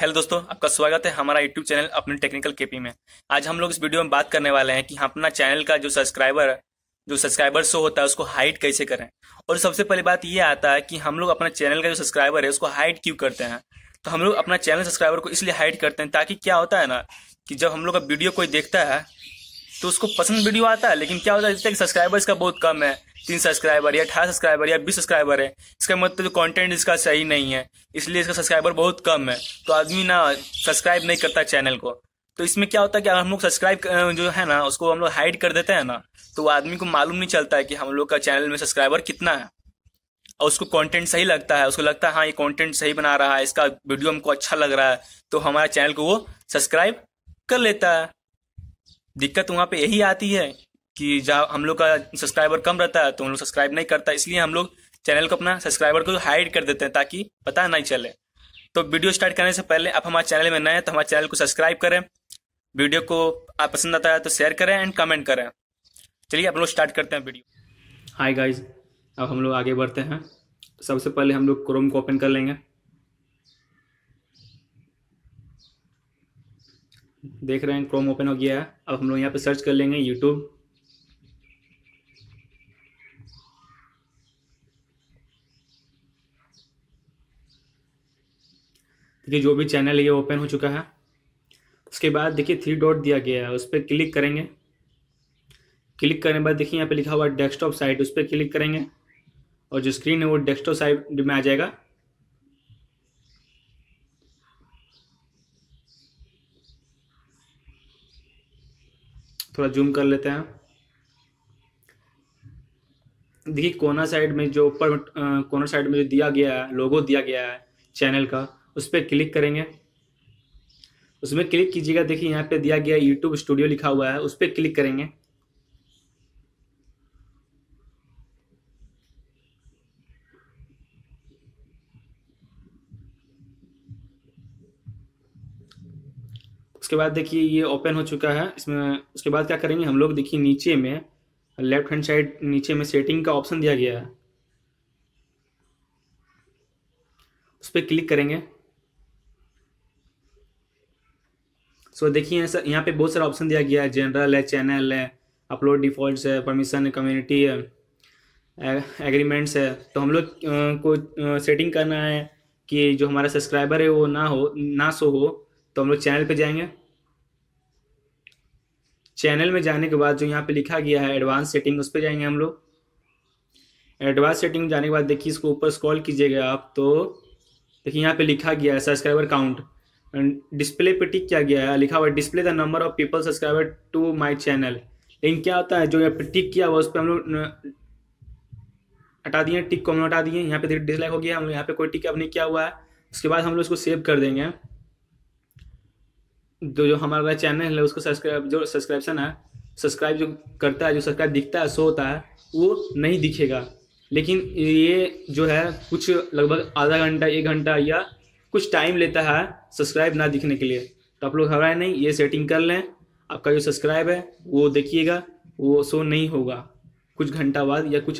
hello दोस्तों आपका स्वागत है हमारा यूट्यूब चैनल अपने टेक्निकल केपी में आज हम लोग इस वीडियो में बात करने वाले हैं कि हम अपना चैनल का जो सब्सक्राइबर जो सब्सक्राइबर शो होता है उसको हाइड कैसे करें और सबसे पहली बात ये आता है कि हम लोग अपना चैनल का जो सब्सक्राइबर है उसको हाइड क्यों करते हैं तो हम लोग अपना चैनल सब्सक्राइबर को इसलिए हाइड करते हैं ताकि क्या होता है ना कि जब हम लोग का वीडियो कोई देखता है तो उसको पसंद वीडियो आता है लेकिन क्या होता है जितना कि सब्सक्राइबर इसका बहुत कम है तीन सब्सक्राइबर या अठारह सब्सक्राइबर या बीस सब्सक्राइबर है इसका मतलब कंटेंट इसका सही नहीं है इसलिए इसका सब्सक्राइबर बहुत कम है तो आदमी ना सब्सक्राइब नहीं करता चैनल को तो इसमें क्या होता है कि अगर हम लोग सब्सक्राइब जो है ना उसको हम लोग हाइड कर देते हैं ना तो वो आदमी को मालूम नहीं चलता है कि हम लोग का चैनल में सब्सक्राइबर कितना है और उसको कंटेंट सही लगता है उसको लगता है हाँ ये कंटेंट सही बना रहा है इसका वीडियो हमको अच्छा लग रहा है तो हमारे चैनल को वो सब्सक्राइब कर लेता है दिक्कत वहाँ पे यही आती है कि जब हम लोग का सब्सक्राइबर कम रहता है तो हम लोग सब्सक्राइब नहीं करता इसलिए हम लोग चैनल को अपना सब्सक्राइबर को हाइड कर देते हैं ताकि पता नहीं चले तो वीडियो स्टार्ट करने से पहले आप हमारे चैनल में नए हैं तो हमारे चैनल को सब्सक्राइब करें वीडियो को आप पसंद आता है तो शेयर करें एंड कमेंट करें चलिए आप लोग स्टार्ट करते हैं वीडियो हाय गाइज अब हम लोग आगे बढ़ते हैं सबसे पहले हम लोग क्रोम को ओपन कर लेंगे देख रहे हैं क्रोम ओपन हो गया है अब हम लोग यहाँ पे सर्च कर लेंगे यूट्यूब देखिए जो भी चैनल है ये ओपन हो चुका है उसके बाद देखिए थ्री डॉट दिया गया है उस पर क्लिक करेंगे क्लिक करने के बाद देखिए यहाँ पे लिखा हुआ डेस्कटॉप साइट उस पर क्लिक करेंगे और जो स्क्रीन है वो डेस्कटॉप साइट में आ जाएगा थोड़ा जूम कर लेते हैं देखिए कोना साइड में जो ऊपर कोना साइड में जो दिया गया है लोगो दिया गया है चैनल का उस पर क्लिक करेंगे उसमें क्लिक कीजिएगा देखिए यहाँ पे दिया गया यूट्यूब स्टूडियो लिखा हुआ है उस पर क्लिक करेंगे उसके बाद देखिए ये ओपन हो चुका है इसमें उसके बाद क्या करेंगे हम लोग देखिए नीचे में लेफ्ट हैंड साइड नीचे में सेटिंग का ऑप्शन दिया गया है उस पर क्लिक करेंगे सो देखिए ऐसा यहाँ पे बहुत सारा ऑप्शन दिया गया है जनरल है चैनल है अपलोड डिफॉल्ट है परमिशन है कम्युनिटी है एग्रीमेंट्स है तो हम लोग को सेटिंग करना है कि जो हमारा सब्सक्राइबर है वो ना हो ना सो हो तो हम लोग चैनल पे जाएंगे चैनल में जाने के बाद जो यहाँ पे लिखा गया है एडवांस सेटिंग उस पर जाएंगे हम लोग एडवांस सेटिंग में जाने के बाद देखिए इसको ऊपर स्कॉल कीजिएगा आप तो देखिए यहाँ पे लिखा गया है सब्सक्राइबर काउंट डिस्प्ले पे टिक किया गया है लिखा हुआ है display the number of people subscriber to my channel लेकिन क्या होता है जो यहाँ पे टिक किया हुआ उस पर हम लोग हटा दिए टिक को हम हटा दिए यहाँ पे डिसलाइक हो गया हम यहाँ पे कोई टिक अब नहीं किया हुआ है उसके बाद हम लोग इसको सेव कर देंगे जो जो हमारा चैनल है उसको सब्सक्राइब जो सब्सक्रिप्शन है सब्सक्राइब जो करता है जो सब्सक्राइब दिखता है सो होता है वो नहीं दिखेगा लेकिन ये जो है कुछ लगभग आधा घंटा एक घंटा या कुछ टाइम लेता है सब्सक्राइब ना दिखने के लिए तो आप लोग घबराए नहीं ये सेटिंग कर लें आपका जो सब्सक्राइब है वो देखिएगा वो शो नहीं होगा कुछ घंटा बाद या कुछ